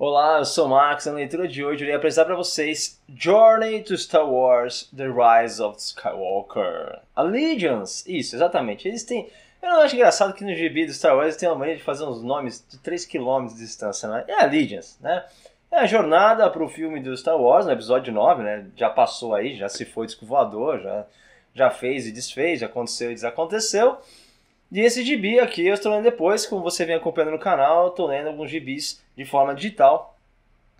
Olá, eu sou o Max. Na leitura de hoje, eu ia apresentar para vocês Journey to Star Wars: The Rise of Skywalker. Allegiance, isso, exatamente. Eles têm. Eu não acho engraçado que no GB do Star Wars eles têm uma maneira de fazer uns nomes de 3km de distância, né? É Allegiance, né? É a jornada para o filme do Star Wars, no episódio 9, né? Já passou aí, já se foi descovoador, já, já fez e desfez, já aconteceu e desaconteceu. E esse gibi aqui eu estou lendo depois, como você vem acompanhando no canal, eu estou lendo alguns gibis de forma digital.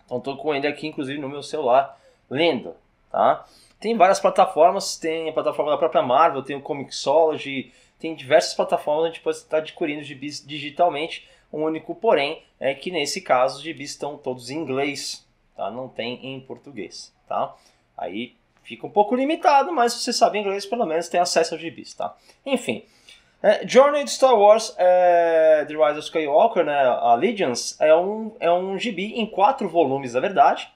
Então estou com ele aqui, inclusive, no meu celular, lendo, tá? Tem várias plataformas, tem a plataforma da própria Marvel, tem o Comixology, tem diversas plataformas onde pode estar adquirindo gibis digitalmente. O único porém é que nesse caso os gibis estão todos em inglês, tá? Não tem em português, tá? Aí fica um pouco limitado, mas se você sabe inglês, pelo menos tem acesso aos gibis, tá? Enfim, é, Journey de Star Wars é, The Rise of Skywalker, né, Allegiance, é um, é um gibi em quatro volumes, na verdade.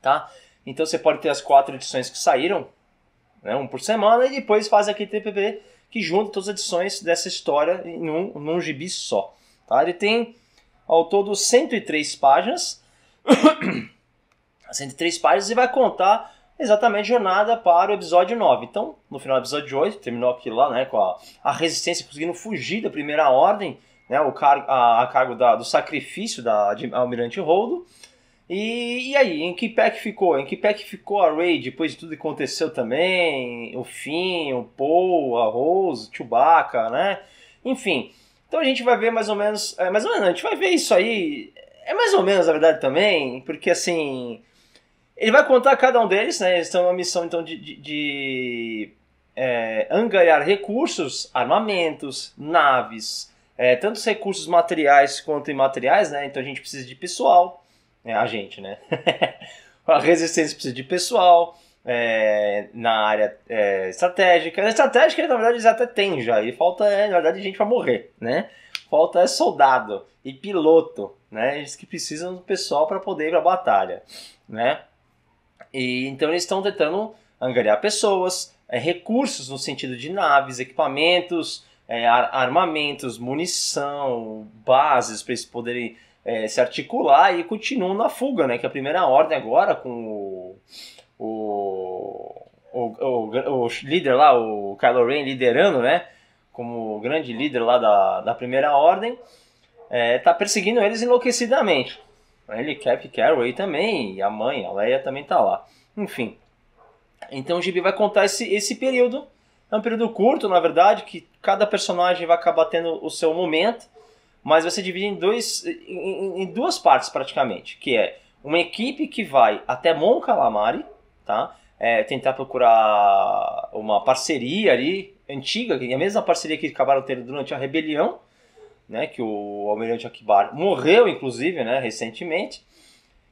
Tá? Então você pode ter as quatro edições que saíram, né, um por semana, e depois faz aquele TPV que junta todas as edições dessa história em um, num gibi só. Tá? Ele tem ao todo 103 páginas. 103 páginas e vai contar exatamente jornada para o episódio 9. Então, no final do episódio 8, terminou aquilo lá, né, com a, a resistência conseguindo fugir da primeira ordem, né, o car a, a cargo da, do sacrifício da Almirante Holdo. E, e aí, em que pé que ficou? Em que pé que ficou a Ray depois de tudo que aconteceu também? O Finn, o Paul, a Rose, Chewbacca, né? Enfim, então a gente vai ver mais ou menos... É, mais ou menos, a gente vai ver isso aí... É mais ou menos, na verdade, também, porque assim ele vai contar cada um deles, né? Eles têm uma missão então de, de, de é, angariar recursos, armamentos, naves, é, tantos recursos materiais quanto imateriais, né? Então a gente precisa de pessoal, é, a gente, né? a resistência precisa de pessoal é, na área é, estratégica. Na estratégica, na verdade, eles até têm já, e falta, é, na verdade, gente para morrer, né? Falta é soldado e piloto, né? Eles que precisam do pessoal para poder ir para a batalha, né? E então eles estão tentando angariar pessoas, é, recursos no sentido de naves, equipamentos, é, armamentos, munição, bases para eles poderem é, se articular e continuam na fuga, né? Que a primeira ordem agora com o, o, o, o, o líder lá, o Kylo Ren liderando, né? Como grande líder lá da, da primeira ordem, está é, perseguindo eles enlouquecidamente. Cap Carrie também, e a mãe, a Leia também tá lá. Enfim. Então o Gibi vai contar esse, esse período. É um período curto, na verdade, que cada personagem vai acabar tendo o seu momento, mas vai ser dividido em, dois, em, em duas partes praticamente, que é uma equipe que vai até Mon Calamari, tá? É, tentar procurar uma parceria ali antiga, é a mesma parceria que acabaram tendo durante a rebelião, né, que o almirante Akbar morreu, inclusive, né, recentemente.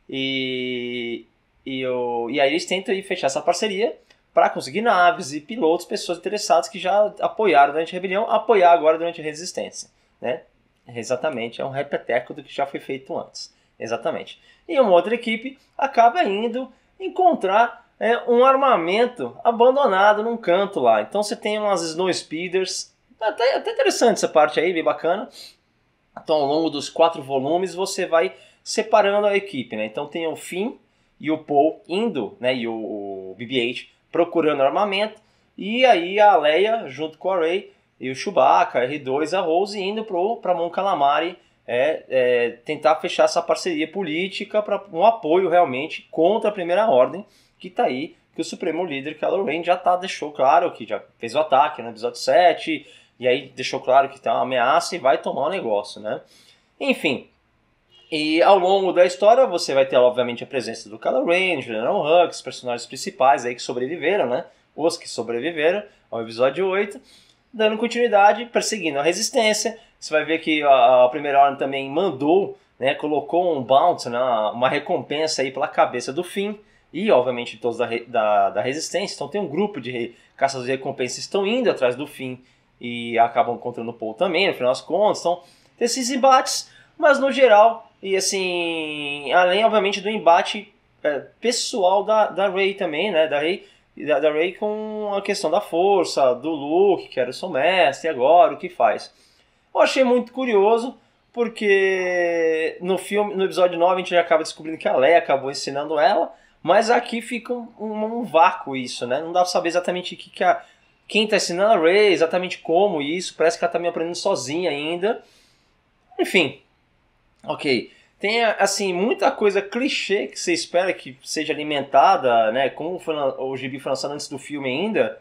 E, e, o, e aí eles tentam fechar essa parceria para conseguir naves e pilotos, pessoas interessadas que já apoiaram durante a rebelião, apoiar agora durante a resistência. Né? Exatamente, é um repeteco do que já foi feito antes. Exatamente. E uma outra equipe acaba indo encontrar é, um armamento abandonado num canto lá. Então você tem umas snow speeders até, tá, até tá, tá interessante essa parte aí, bem bacana. Então, ao longo dos quatro volumes, você vai separando a equipe, né? Então tem o Finn e o Paul indo, né? E o, o BB-8 procurando armamento. E aí a Leia, junto com a Rey, e o Chewbacca, R2, a Rose, indo para Mon Calamari é, é, tentar fechar essa parceria política para um apoio realmente contra a Primeira Ordem, que está aí, que o Supremo Líder, Kylo é Ren, já tá, deixou claro que já fez o ataque no episódio 7, e aí deixou claro que tem tá uma ameaça e vai tomar o um negócio, né? Enfim, e ao longo da história você vai ter, obviamente, a presença do Kylo Ren, General Hux, personagens principais aí que sobreviveram, né? Os que sobreviveram ao episódio 8, dando continuidade, perseguindo a resistência. Você vai ver que a, a Primeira Ordem também mandou, né? Colocou um bounty, né, uma recompensa aí pela cabeça do fim e, obviamente, todos da, da, da resistência. Então tem um grupo de caças de recompensas que estão indo atrás do fim e acabam encontrando o Paul também, no final das contas. Então, tem esses embates, mas no geral, e assim, além obviamente do embate é, pessoal da, da Ray também, né? Da Ray da, da com a questão da força, do Luke, que era seu mestre agora, o que faz. Eu achei muito curioso, porque no filme, no episódio 9, a gente acaba descobrindo que a Leia acabou ensinando ela, mas aqui fica um, um, um vácuo isso, né? Não dá pra saber exatamente o que, que a quem está ensinando a Ray exatamente como isso, parece que ela está me aprendendo sozinha ainda. Enfim, ok. Tem, assim, muita coisa clichê que você espera que seja alimentada, né? Como foi, o gibi foi lançado antes do filme ainda.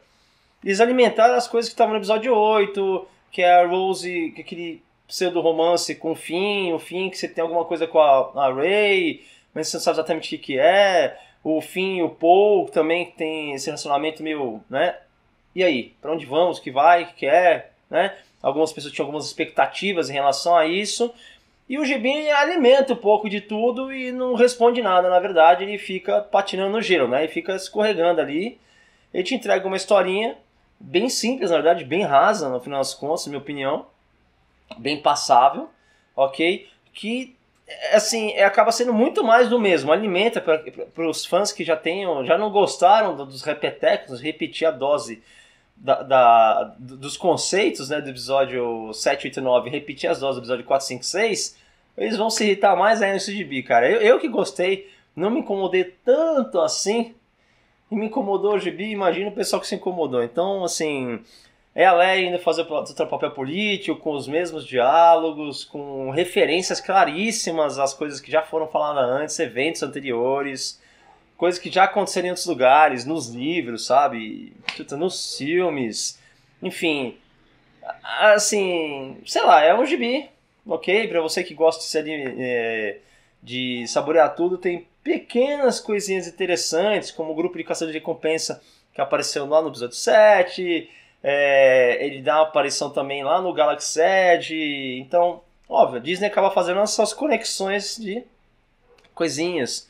Eles alimentaram as coisas que estavam no episódio 8, que é a Rose, que é aquele pseudo-romance com o Finn, o Finn que você tem alguma coisa com a, a Ray, mas você não sabe exatamente o que, que é. O Finn e o Paul também tem esse relacionamento meio, né? E aí, para onde vamos? O Que vai? O Que quer? É? Né? Algumas pessoas tinham algumas expectativas em relação a isso. E o Gibim alimenta um pouco de tudo e não responde nada. Na verdade, ele fica patinando no gelo, né? E fica escorregando ali. Ele te entrega uma historinha bem simples, na verdade, bem rasa, no final das contas, na minha opinião. Bem passável, ok? Que é, assim, é, acaba sendo muito mais do mesmo. Alimenta para os fãs que já tenham, já não gostaram dos repetecos, repetir a dose da, da, dos conceitos né, do episódio 7, 8 9, repetir as doses do episódio 4, 5, 6, eles vão se irritar mais ainda nesse gibi, cara. Eu, eu que gostei, não me incomodei tanto assim, e me incomodou o gibi, imagina o pessoal que se incomodou. Então, assim, ela é ainda fazer outro papel político, com os mesmos diálogos, com referências claríssimas às coisas que já foram faladas antes, eventos anteriores, coisas que já aconteceram em outros lugares, nos livros, sabe? Tipo, nos filmes, enfim. Assim, sei lá, é um gibi, ok? Para você que gosta de, é, de saborear tudo, tem pequenas coisinhas interessantes, como o grupo de caçador de recompensa que apareceu lá no episódio 7 é, ele dá uma aparição também lá no Galaxy Edge. Então, óbvio, a Disney acaba fazendo essas conexões de coisinhas.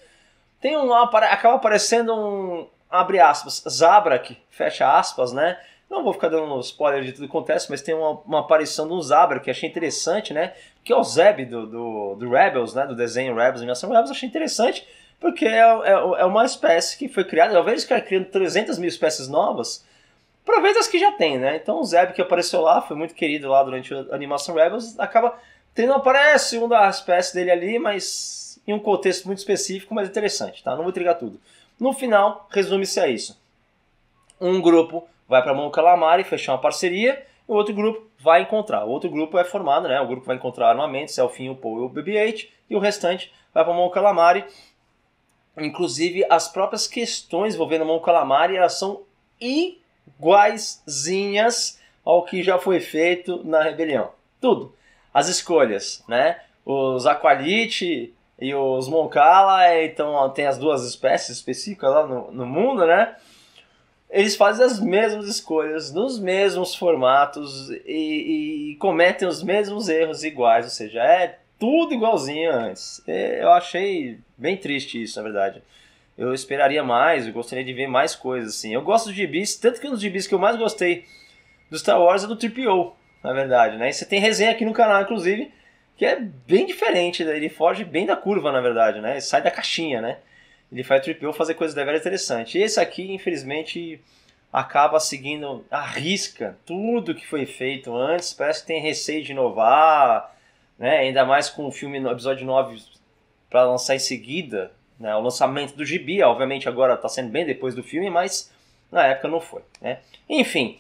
Tem um acaba aparecendo um abre aspas, Zabrak, fecha aspas, né? Não vou ficar dando spoiler de tudo que acontece, mas tem uma, uma aparição de um Zabrak que achei interessante, né? Que é o Zeb do, do, do Rebels, né? Do desenho Rebels, Animação Rebels, achei interessante, porque é, é, é uma espécie que foi criada, talvez que criando 300 mil espécies novas, Aproveita as que já tem, né? Então o Zeb que apareceu lá, foi muito querido lá durante a animação Rebels, acaba tendo, aparece uma espécie dele ali, mas em um contexto muito específico, mas interessante, tá? Não vou entregar tudo. No final, resume-se a isso. Um grupo vai para Mão Calamari fechar uma parceria, o outro grupo vai encontrar. O outro grupo é formado, né? O grupo vai encontrar armamentos, Elfin, o Poe e o BB-8, e o restante vai para Mão Calamari. Inclusive, as próprias questões envolvendo Mão Calamari, elas são e iguaizinhas ao que já foi feito na rebelião. Tudo. As escolhas, né? Os Aqualite e os Moncala, é, então tem as duas espécies específicas lá no, no mundo, né? Eles fazem as mesmas escolhas, nos mesmos formatos e, e cometem os mesmos erros iguais, ou seja, é tudo igualzinho antes. É, eu achei bem triste isso, na verdade eu esperaria mais, eu gostaria de ver mais coisas, assim. Eu gosto de gibis, tanto que um dos gibis que eu mais gostei do Star Wars é do Tripio, na verdade, né? E você tem resenha aqui no canal, inclusive, que é bem diferente, né? ele foge bem da curva, na verdade, né? Ele sai da caixinha, né? Ele faz Tripio fazer coisas da velha interessante. E esse aqui, infelizmente, acaba seguindo a risca tudo que foi feito antes, parece que tem receio de inovar, né? Ainda mais com o filme episódio 9 para lançar em seguida, né? O lançamento do gibi, obviamente, agora está sendo bem depois do filme, mas na época não foi. Né? Enfim,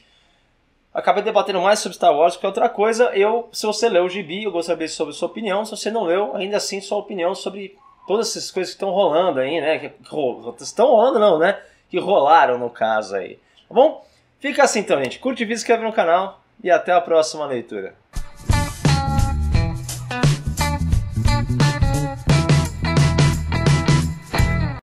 acabei debatendo mais sobre Star Wars que é outra coisa. Eu, se você leu o gibi, eu gostaria de saber sobre a sua opinião. Se você não leu, ainda assim, sua opinião sobre todas essas coisas que estão rolando aí, né? Que estão rolando, não, né? Que rolaram no caso aí. Tá bom? Fica assim então, gente. Curte o vídeo, se inscreve no canal e até a próxima leitura.